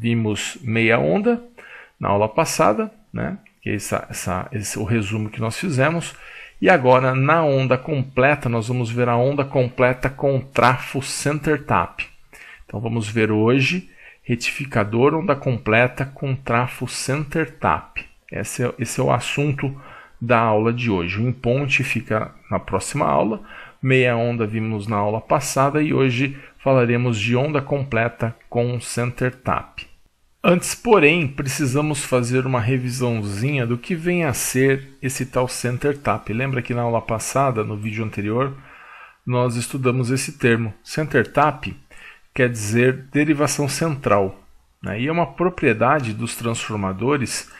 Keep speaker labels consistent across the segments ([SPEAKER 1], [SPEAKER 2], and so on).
[SPEAKER 1] vimos meia onda na aula passada, né? que é essa, essa, esse, o resumo que nós fizemos. E agora, na onda completa, nós vamos ver a onda completa com trafo center tap. Então, vamos ver hoje retificador onda completa com trafo center tap. Esse é, esse é o assunto da aula de hoje. O imponte fica na próxima aula. Meia onda vimos na aula passada e hoje falaremos de onda completa com center tap. Antes, porém, precisamos fazer uma revisãozinha do que vem a ser esse tal Center Tap. Lembra que na aula passada, no vídeo anterior, nós estudamos esse termo. Center Tap quer dizer derivação central. Né? E é uma propriedade dos transformadores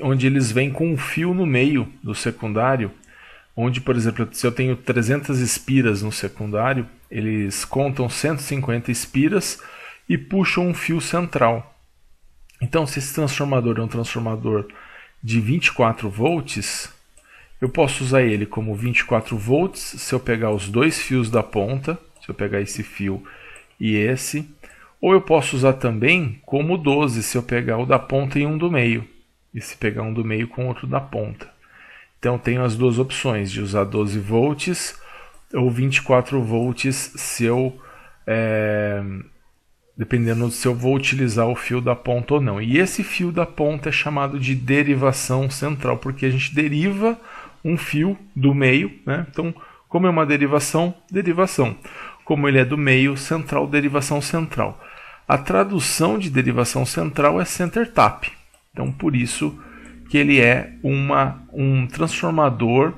[SPEAKER 1] onde eles vêm com um fio no meio do secundário, onde, por exemplo, se eu tenho 300 espiras no secundário, eles contam 150 espiras e puxam um fio central. Então, se esse transformador é um transformador de 24 volts, eu posso usar ele como 24 volts se eu pegar os dois fios da ponta, se eu pegar esse fio e esse, ou eu posso usar também como 12 se eu pegar o da ponta e um do meio, e se pegar um do meio com outro da ponta. Então tenho as duas opções de usar 12 volts ou 24 volts se eu é, dependendo se eu vou utilizar o fio da ponta ou não. E esse fio da ponta é chamado de derivação central, porque a gente deriva um fio do meio, né? Então, como é uma derivação, derivação. Como ele é do meio, central, derivação central. A tradução de derivação central é center tap. Então, por isso que ele é uma, um transformador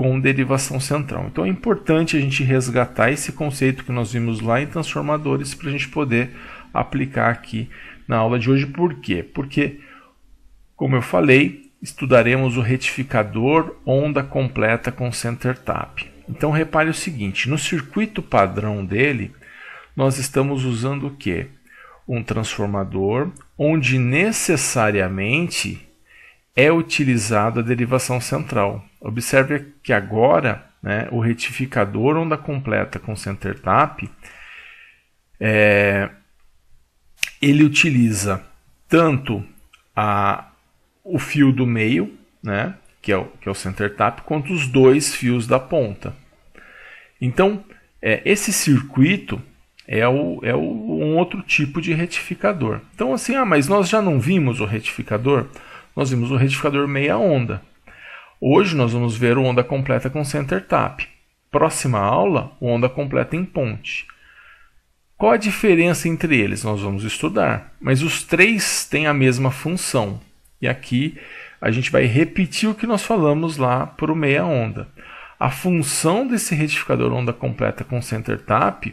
[SPEAKER 1] com derivação central. Então é importante a gente resgatar esse conceito que nós vimos lá em transformadores para a gente poder aplicar aqui na aula de hoje. Por quê? Porque, como eu falei, estudaremos o retificador onda completa com center tap. Então repare o seguinte, no circuito padrão dele, nós estamos usando o quê? Um transformador onde necessariamente é utilizada a derivação central. Observe que agora né, o retificador onda completa com center tap é, ele utiliza tanto a, o fio do meio, né, que, é o, que é o center tap, quanto os dois fios da ponta. Então, é, esse circuito é, o, é o, um outro tipo de retificador. Então, assim, ah, mas nós já não vimos o retificador? nós vimos o retificador meia onda. Hoje nós vamos ver o onda completa com center tap. Próxima aula, o onda completa em ponte. Qual a diferença entre eles? Nós vamos estudar, mas os três têm a mesma função. E aqui a gente vai repetir o que nós falamos lá para o meia onda. A função desse retificador onda completa com center tap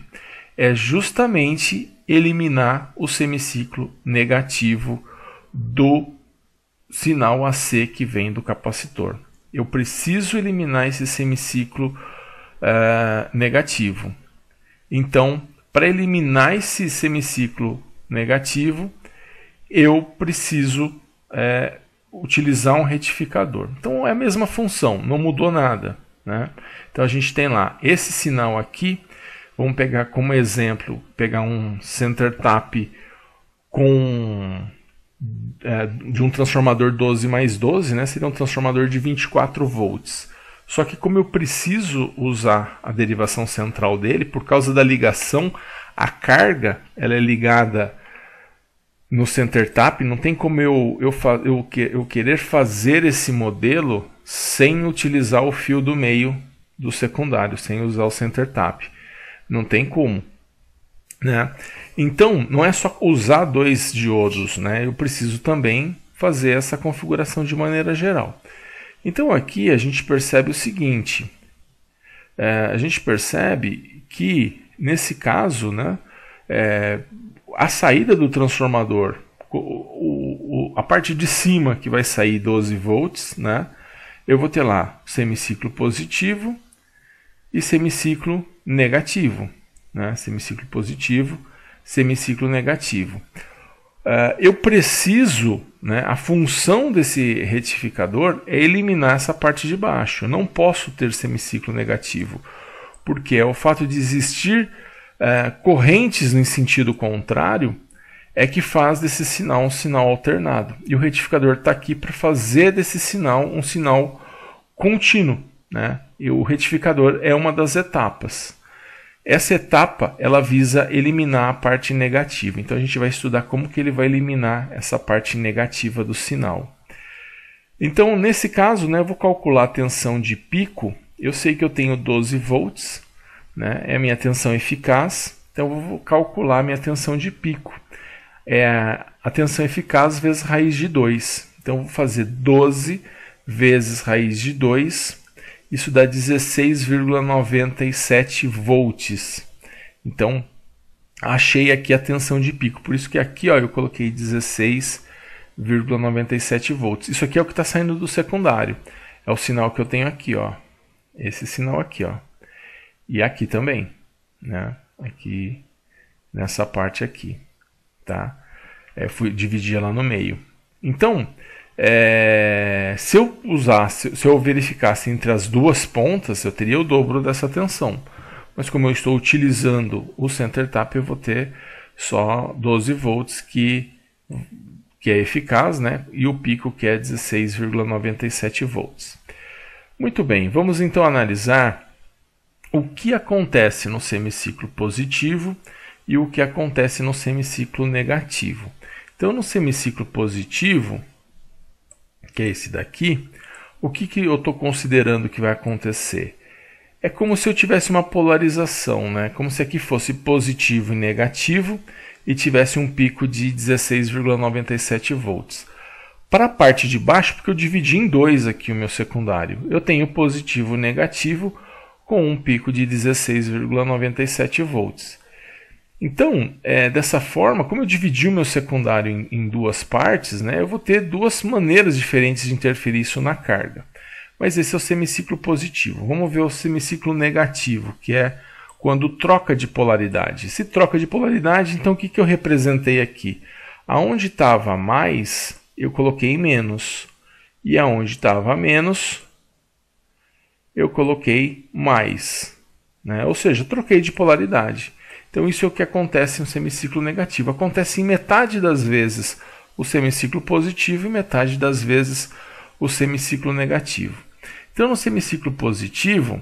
[SPEAKER 1] é justamente eliminar o semiciclo negativo do sinal AC que vem do capacitor. Eu preciso eliminar esse semiciclo uh, negativo. Então, para eliminar esse semiciclo negativo, eu preciso uh, utilizar um retificador. Então, é a mesma função, não mudou nada. Né? Então, a gente tem lá esse sinal aqui. Vamos pegar como exemplo, pegar um center tap com é, de um transformador 12 mais 12, né, seria um transformador de 24 volts. Só que como eu preciso usar a derivação central dele, por causa da ligação, a carga ela é ligada no center tap, não tem como eu, eu, eu, eu querer fazer esse modelo sem utilizar o fio do meio do secundário, sem usar o center tap. Não tem como. Né? Então, não é só usar dois diodos, né? Eu preciso também fazer essa configuração de maneira geral. Então, aqui a gente percebe o seguinte: é, a gente percebe que nesse caso, né, é, a saída do transformador, o, o, a parte de cima que vai sair 12 volts, né? Eu vou ter lá semiciclo positivo e semiciclo negativo, né? Semiciclo positivo semiciclo negativo. Uh, eu preciso, né, a função desse retificador é eliminar essa parte de baixo. Eu não posso ter semiciclo negativo, porque é o fato de existir uh, correntes em sentido contrário é que faz desse sinal um sinal alternado. E o retificador está aqui para fazer desse sinal um sinal contínuo. Né? E o retificador é uma das etapas. Essa etapa ela visa eliminar a parte negativa. Então a gente vai estudar como que ele vai eliminar essa parte negativa do sinal. Então nesse caso, né, eu vou calcular a tensão de pico. Eu sei que eu tenho 12 volts, né, é a minha tensão eficaz. Então eu vou calcular a minha tensão de pico. É a tensão eficaz vezes raiz de 2. Então eu vou fazer 12 vezes raiz de 2 isso dá 16,97 volts. Então, achei aqui a tensão de pico. Por isso que aqui ó, eu coloquei 16,97 volts. Isso aqui é o que está saindo do secundário. É o sinal que eu tenho aqui, ó. Esse sinal aqui, ó. E aqui também, né? Aqui nessa parte aqui, tá? É, fui dividir ela no meio. Então, é, se eu usasse, se eu verificasse entre as duas pontas, eu teria o dobro dessa tensão. Mas como eu estou utilizando o center tap, eu vou ter só 12 volts que, que é eficaz, né? E o pico que é 16,97 volts. Muito bem, vamos então analisar o que acontece no semiciclo positivo e o que acontece no semiciclo negativo. Então, no semiciclo positivo, que é esse daqui, o que, que eu estou considerando que vai acontecer? É como se eu tivesse uma polarização, né? como se aqui fosse positivo e negativo e tivesse um pico de 16,97 volts. Para a parte de baixo, porque eu dividi em dois aqui o meu secundário, eu tenho positivo e negativo com um pico de 16,97 volts. Então, é, dessa forma, como eu dividi o meu secundário em, em duas partes, né, eu vou ter duas maneiras diferentes de interferir isso na carga. Mas esse é o semiciclo positivo. Vamos ver o semiciclo negativo, que é quando troca de polaridade. Se troca de polaridade, então o que, que eu representei aqui? Aonde estava mais, eu coloquei menos. E aonde estava menos, eu coloquei mais. Né? Ou seja, troquei de polaridade. Então isso é o que acontece um semiciclo negativo. Acontece em metade das vezes o semiciclo positivo e metade das vezes o semiciclo negativo. Então no semiciclo positivo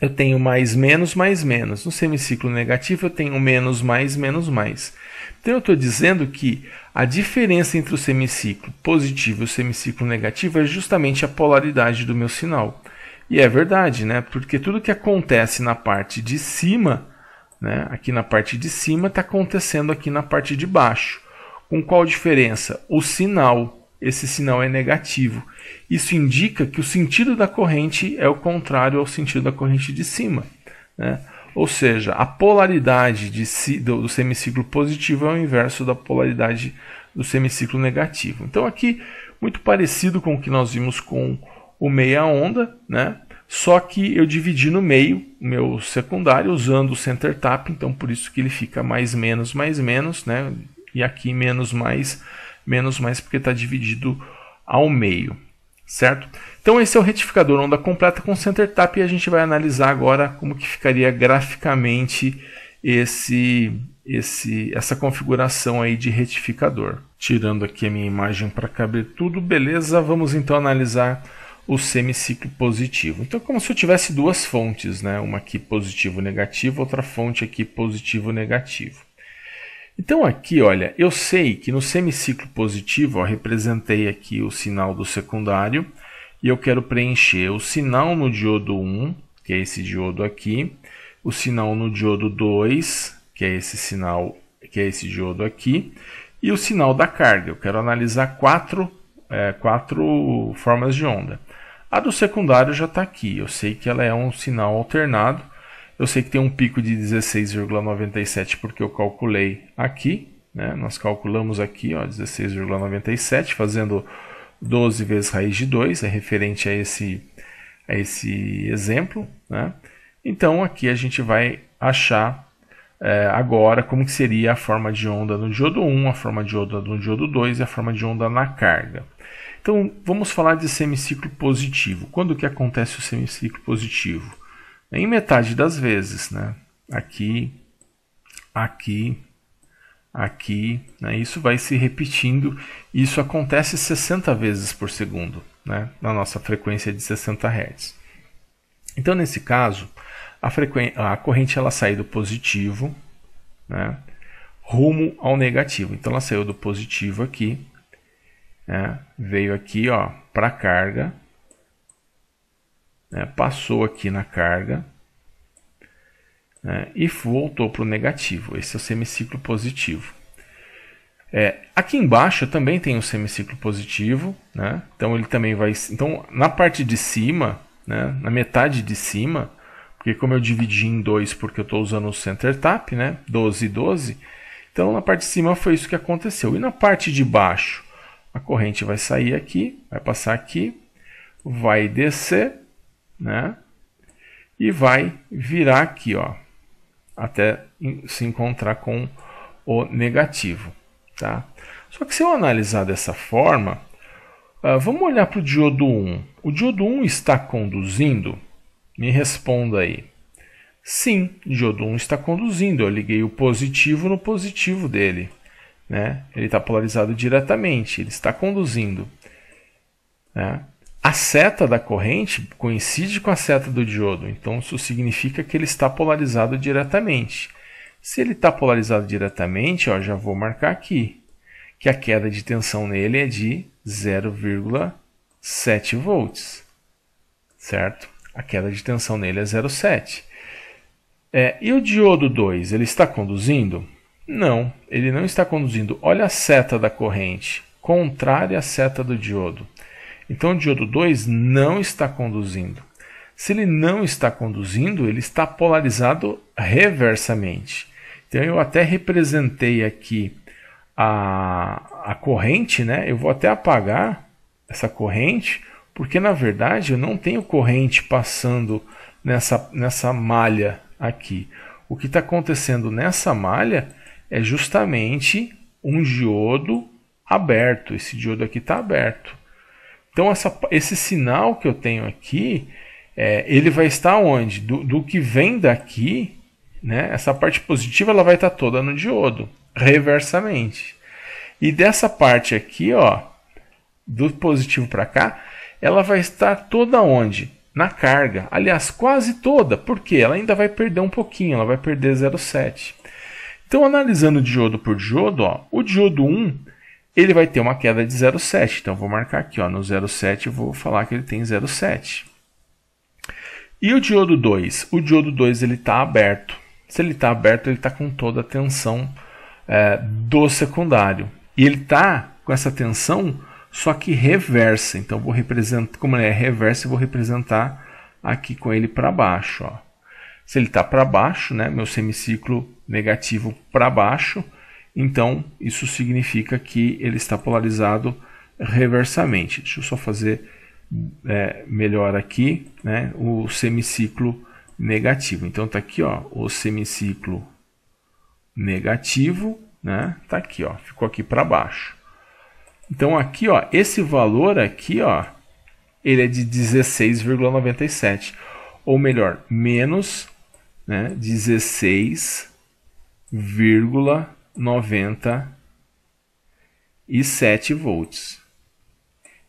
[SPEAKER 1] eu tenho mais menos mais menos. No semiciclo negativo eu tenho menos mais menos mais. Então eu estou dizendo que a diferença entre o semiciclo positivo e o semiciclo negativo é justamente a polaridade do meu sinal. E é verdade, né? Porque tudo que acontece na parte de cima né, aqui na parte de cima, está acontecendo aqui na parte de baixo. Com qual diferença? O sinal. Esse sinal é negativo. Isso indica que o sentido da corrente é o contrário ao sentido da corrente de cima. Né? Ou seja, a polaridade de, do, do semiciclo positivo é o inverso da polaridade do semiciclo negativo. Então, aqui, muito parecido com o que nós vimos com o meia onda, né? Só que eu dividi no meio o meu secundário usando o center tap, então por isso que ele fica mais menos mais menos, né? E aqui menos mais menos mais porque está dividido ao meio, certo? Então esse é o retificador onda completa com center tap e a gente vai analisar agora como que ficaria graficamente esse esse essa configuração aí de retificador. Tirando aqui a minha imagem para caber tudo, beleza? Vamos então analisar o semiciclo positivo. Então, é como se eu tivesse duas fontes, né? uma aqui positivo-negativo, outra fonte aqui positivo-negativo. Então, aqui, olha, eu sei que no semiciclo positivo, ó, representei aqui o sinal do secundário, e eu quero preencher o sinal no diodo 1, que é esse diodo aqui, o sinal no diodo 2, que é esse sinal, que é esse diodo aqui, e o sinal da carga. Eu quero analisar quatro é, quatro formas de onda. A do secundário já está aqui, eu sei que ela é um sinal alternado, eu sei que tem um pico de 16,97 porque eu calculei aqui, né? nós calculamos aqui 16,97 fazendo 12 vezes raiz de 2, é referente a esse, a esse exemplo. Né? Então aqui a gente vai achar é, agora como que seria a forma de onda no diodo 1, a forma de onda no diodo 2 e a forma de onda na carga. Então, vamos falar de semiciclo positivo. Quando que acontece o semiciclo positivo? Em metade das vezes, né? Aqui, aqui, aqui, né? Isso vai se repetindo. Isso acontece 60 vezes por segundo, né? Na nossa frequência de 60 Hz. Então, nesse caso, a, a corrente ela sai do positivo, né? Rumo ao negativo. Então, ela saiu do positivo aqui né? Veio aqui ó para carga, né? passou aqui na carga né? e voltou para o negativo. Esse é o semiciclo positivo. É, aqui embaixo também tem um semiciclo positivo, né? então ele também vai. Então na parte de cima, né? na metade de cima, porque como eu dividi em dois, porque eu estou usando o center tap, né? 12 e 12, então na parte de cima foi isso que aconteceu. E na parte de baixo, a corrente vai sair aqui, vai passar aqui, vai descer, né? E vai virar aqui, ó, até se encontrar com o negativo, tá? Só que se eu analisar dessa forma, uh, vamos olhar para o diodo 1. O diodo 1 está conduzindo? Me responda aí. Sim, o diodo 1 está conduzindo. Eu liguei o positivo no positivo dele. Né? Ele está polarizado diretamente, ele está conduzindo. Né? A seta da corrente coincide com a seta do diodo, então isso significa que ele está polarizado diretamente. Se ele está polarizado diretamente, ó, já vou marcar aqui, que a queda de tensão nele é de 0,7 volts, certo? A queda de tensão nele é 0,7. É, e o diodo 2, ele está conduzindo? Não, ele não está conduzindo. Olha a seta da corrente, contrária à seta do diodo. Então o diodo 2 não está conduzindo. Se ele não está conduzindo, ele está polarizado reversamente. Então eu até representei aqui a, a corrente, né? Eu vou até apagar essa corrente, porque na verdade eu não tenho corrente passando nessa, nessa malha aqui. O que está acontecendo nessa malha é justamente um diodo aberto. Esse diodo aqui está aberto. Então essa, esse sinal que eu tenho aqui, é, ele vai estar onde? Do, do, que vem daqui, né? essa parte positiva ela vai estar toda no diodo, reversamente. E dessa parte aqui, ó, do positivo para cá, ela vai estar toda onde? Na carga. Aliás, quase toda, porque ela ainda vai perder um pouquinho, ela vai perder 0,7. Então, analisando diodo por diodo, ó, o diodo 1 ele vai ter uma queda de 0,7. Então, vou marcar aqui ó, no 0,7 vou falar que ele tem 0,7. E o diodo 2? O diodo 2 está aberto. Se ele está aberto, ele está com toda a tensão é, do secundário. E ele está com essa tensão, só que reversa. Então, vou representar, como ele é reversa, eu vou representar aqui com ele para baixo. Ó. Se ele está para baixo, né, meu semiciclo negativo para baixo, então isso significa que ele está polarizado reversamente. Deixa eu só fazer é, melhor aqui, né, o semiciclo negativo. Então está aqui ó, o semiciclo negativo, né, tá aqui ó, ficou aqui para baixo. Então aqui ó, esse valor aqui ó, ele é de 16,97, ou melhor, menos né, 16,97 volts.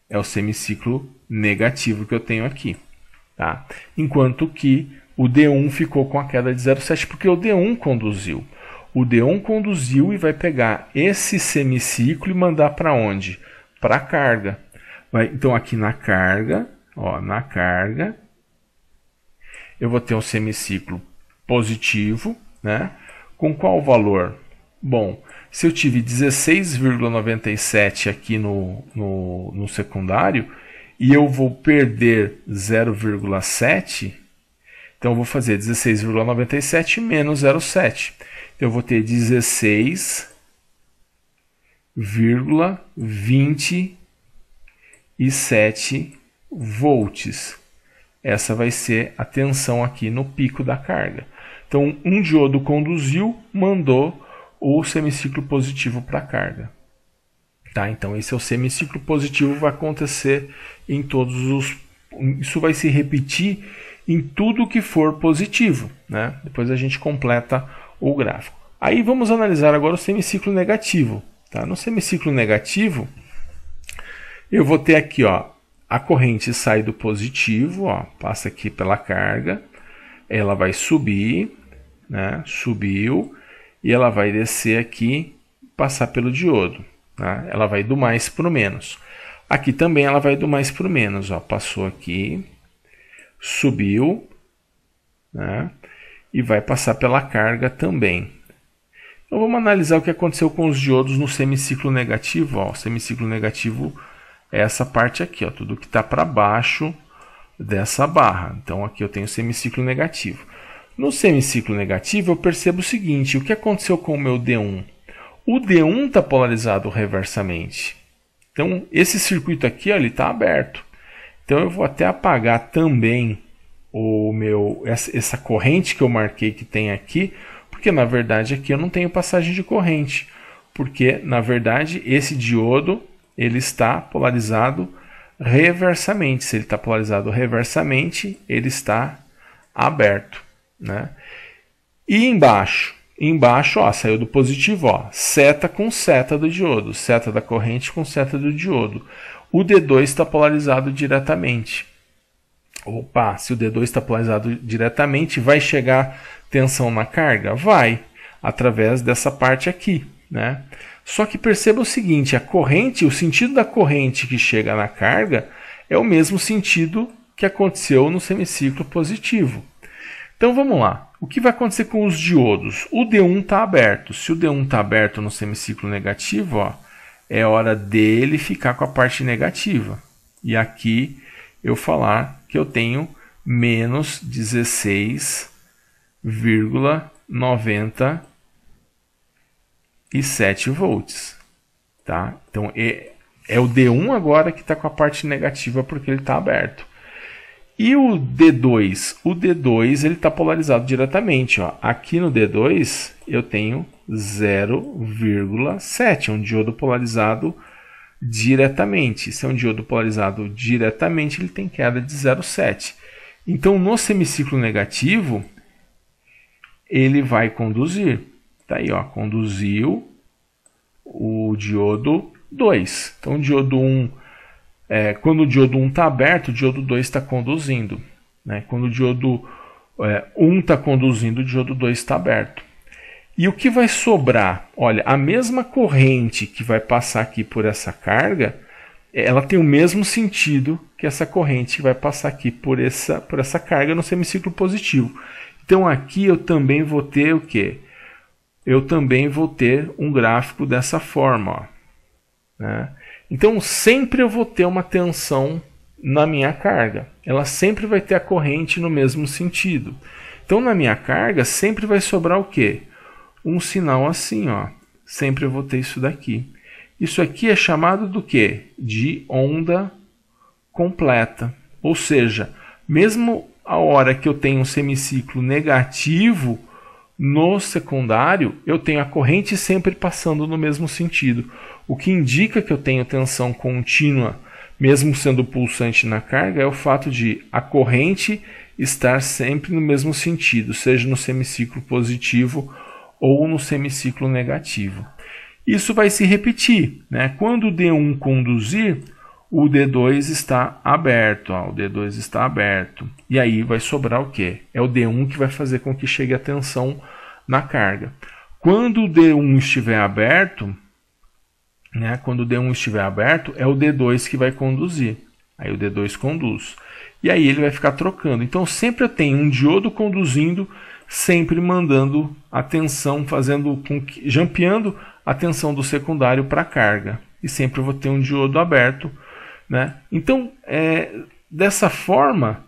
[SPEAKER 1] É o semiciclo negativo que eu tenho aqui. Tá? Enquanto que o D1 ficou com a queda de 0,7 porque o D1 conduziu. O D1 conduziu e vai pegar esse semiciclo e mandar para onde? Para a carga. Vai, então aqui na carga, ó, na carga, eu vou ter um semiciclo positivo, né? Com qual valor? Bom, se eu tive 16,97 aqui no, no, no secundário e eu vou perder 0,7, então eu vou fazer 16,97 menos 0,7. Então, eu vou ter 16,27 volts. Essa vai ser a tensão aqui no pico da carga. Então, um diodo conduziu, mandou o semiciclo positivo para a carga. Tá? Então, esse é o semiciclo positivo, vai acontecer em todos os. Isso vai se repetir em tudo que for positivo. Né? Depois a gente completa o gráfico. Aí vamos analisar agora o semiciclo negativo. Tá? No semiciclo negativo, eu vou ter aqui ó, a corrente sai do positivo, ó, passa aqui pela carga, ela vai subir, né, subiu, e ela vai descer aqui, passar pelo diodo. Né, ela vai do mais para o menos. Aqui também ela vai do mais para o menos, ó, passou aqui, subiu, né, e vai passar pela carga também. Então vamos analisar o que aconteceu com os diodos no semiciclo negativo. Ó, o semiciclo negativo essa parte aqui, ó, tudo que está para baixo dessa barra. Então aqui eu tenho semiciclo negativo. No semiciclo negativo eu percebo o seguinte, o que aconteceu com o meu D1? O D1 está polarizado reversamente. Então esse circuito aqui está aberto. Então eu vou até apagar também o meu essa corrente que eu marquei que tem aqui, porque na verdade aqui eu não tenho passagem de corrente, porque na verdade esse diodo ele está polarizado reversamente. Se ele está polarizado reversamente, ele está aberto. Né? E embaixo? Embaixo, ó, saiu do positivo, ó, seta com seta do diodo, seta da corrente com seta do diodo. O D2 está polarizado diretamente. Opa, se o D2 está polarizado diretamente, vai chegar tensão na carga? Vai, através dessa parte aqui, né? Só que perceba o seguinte: a corrente, o sentido da corrente que chega na carga é o mesmo sentido que aconteceu no semiciclo positivo. Então vamos lá. O que vai acontecer com os diodos? O D1 está aberto. Se o D1 está aberto no semiciclo negativo, ó, é hora dele ficar com a parte negativa. E aqui eu falar que eu tenho menos 16,90 e 7 volts. Tá? Então é, é o D1 agora que está com a parte negativa porque ele está aberto. E o D2? O D2 está polarizado diretamente. Ó. Aqui no D2 eu tenho 0,7, é um diodo polarizado diretamente. Se é um diodo polarizado diretamente, ele tem queda de 0,7. Então no semiciclo negativo ele vai conduzir Tá aí, ó, conduziu o diodo 2. Então, o diodo 1, é, quando o diodo 1 está aberto, o diodo 2 está conduzindo. Né? Quando o diodo é, 1 está conduzindo, o diodo 2 está aberto. E o que vai sobrar? Olha, a mesma corrente que vai passar aqui por essa carga, ela tem o mesmo sentido que essa corrente que vai passar aqui por essa, por essa carga no semiciclo positivo. Então aqui eu também vou ter o que? eu também vou ter um gráfico dessa forma. Ó, né? Então sempre eu vou ter uma tensão na minha carga. Ela sempre vai ter a corrente no mesmo sentido. Então na minha carga sempre vai sobrar o quê? Um sinal assim, ó. Sempre eu vou ter isso daqui. Isso aqui é chamado do quê? De onda completa. Ou seja, mesmo a hora que eu tenho um semiciclo negativo, no secundário, eu tenho a corrente sempre passando no mesmo sentido, o que indica que eu tenho tensão contínua, mesmo sendo pulsante na carga, é o fato de a corrente estar sempre no mesmo sentido, seja no semiciclo positivo ou no semiciclo negativo. Isso vai se repetir, né? Quando D1 conduzir, o D2 está aberto, ó, o D2 está aberto. E aí vai sobrar o quê? É o D1 que vai fazer com que chegue a tensão na carga. Quando o D1 estiver aberto, né, quando o D1 estiver aberto, é o D2 que vai conduzir. Aí o D2 conduz. E aí ele vai ficar trocando. Então sempre eu tenho um diodo conduzindo, sempre mandando a tensão, fazendo com que, jampeando a tensão do secundário para a carga. E sempre eu vou ter um diodo aberto né? Então, é, dessa forma,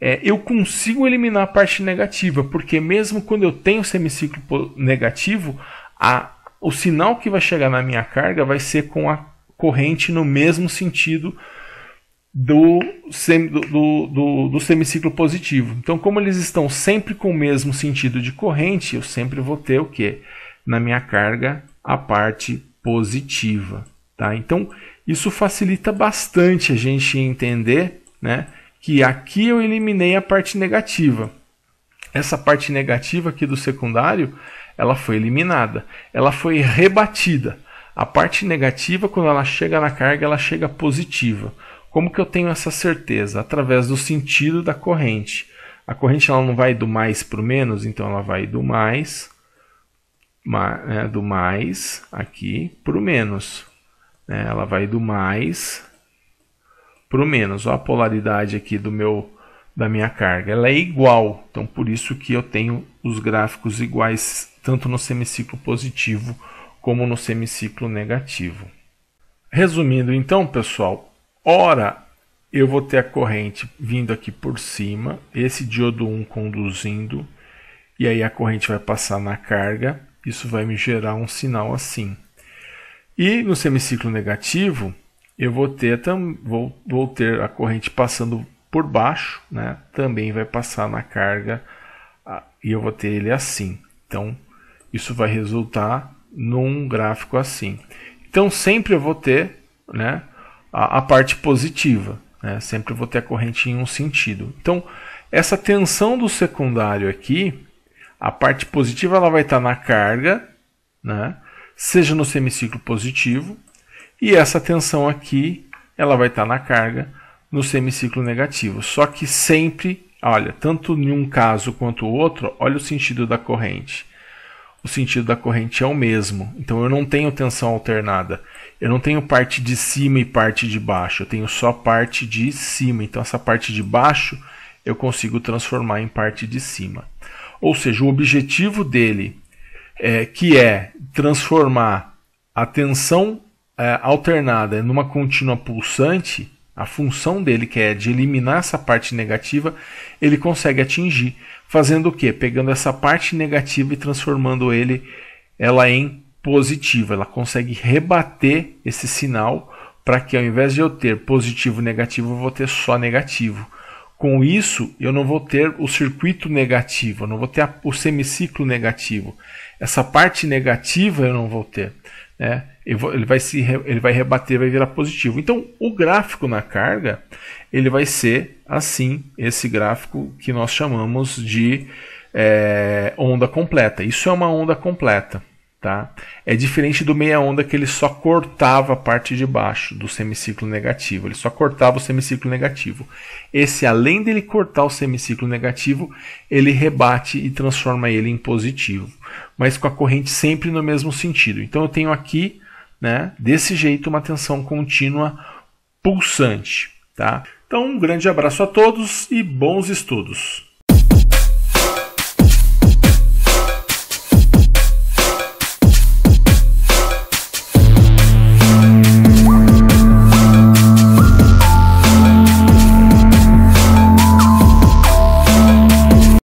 [SPEAKER 1] é, eu consigo eliminar a parte negativa, porque mesmo quando eu tenho semiciclo negativo, a, o sinal que vai chegar na minha carga vai ser com a corrente no mesmo sentido do, sem, do, do, do, semiciclo positivo. Então, como eles estão sempre com o mesmo sentido de corrente, eu sempre vou ter o que? Na minha carga, a parte positiva. Tá? Então, isso facilita bastante a gente entender né, que aqui eu eliminei a parte negativa. Essa parte negativa aqui do secundário, ela foi eliminada, ela foi rebatida. A parte negativa, quando ela chega na carga, ela chega positiva. Como que eu tenho essa certeza? Através do sentido da corrente. A corrente ela não vai do mais para o menos, então ela vai do mais, né, do mais aqui para o menos. Né? Ela vai do mais para o menos. a polaridade aqui do meu da minha carga. Ela é igual, então por isso que eu tenho os gráficos iguais tanto no semiciclo positivo como no semiciclo negativo. Resumindo então, pessoal, ora eu vou ter a corrente vindo aqui por cima, esse diodo 1 conduzindo, e aí a corrente vai passar na carga, isso vai me gerar um sinal assim. E no semiciclo negativo, eu vou ter, vou, vou ter a corrente passando por baixo, né? também vai passar na carga e eu vou ter ele assim. Então, isso vai resultar num gráfico assim. Então, sempre eu vou ter né, a, a parte positiva, né? sempre eu vou ter a corrente em um sentido. Então, essa tensão do secundário aqui, a parte positiva ela vai estar tá na carga, né? seja no semiciclo positivo, e essa tensão aqui ela vai estar tá na carga no semiciclo negativo. Só que sempre, olha, tanto em um caso quanto o outro, olha o sentido da corrente. O sentido da corrente é o mesmo. Então eu não tenho tensão alternada. Eu não tenho parte de cima e parte de baixo. Eu tenho só parte de cima. Então essa parte de baixo eu consigo transformar em parte de cima. Ou seja, o objetivo dele é, que é transformar a tensão é, alternada numa contínua pulsante, a função dele, que é de eliminar essa parte negativa, ele consegue atingir. Fazendo o quê? Pegando essa parte negativa e transformando ele, ela em positiva. Ela consegue rebater esse sinal para que ao invés de eu ter positivo e negativo, eu vou ter só negativo. Com isso, eu não vou ter o circuito negativo, eu não vou ter a, o semiciclo negativo. Essa parte negativa eu não vou ter. Né? Ele vai, se, ele vai rebater, vai virar positivo. Então, o gráfico na carga, ele vai ser assim, esse gráfico que nós chamamos de é, onda completa. Isso é uma onda completa. Tá? É diferente do meia onda que ele só cortava a parte de baixo do semiciclo negativo, ele só cortava o semiciclo negativo. Esse, além dele cortar o semiciclo negativo, ele rebate e transforma ele em positivo, mas com a corrente sempre no mesmo sentido. Então eu tenho aqui, né, desse jeito, uma tensão contínua pulsante. Tá? Então um grande abraço a todos e bons estudos!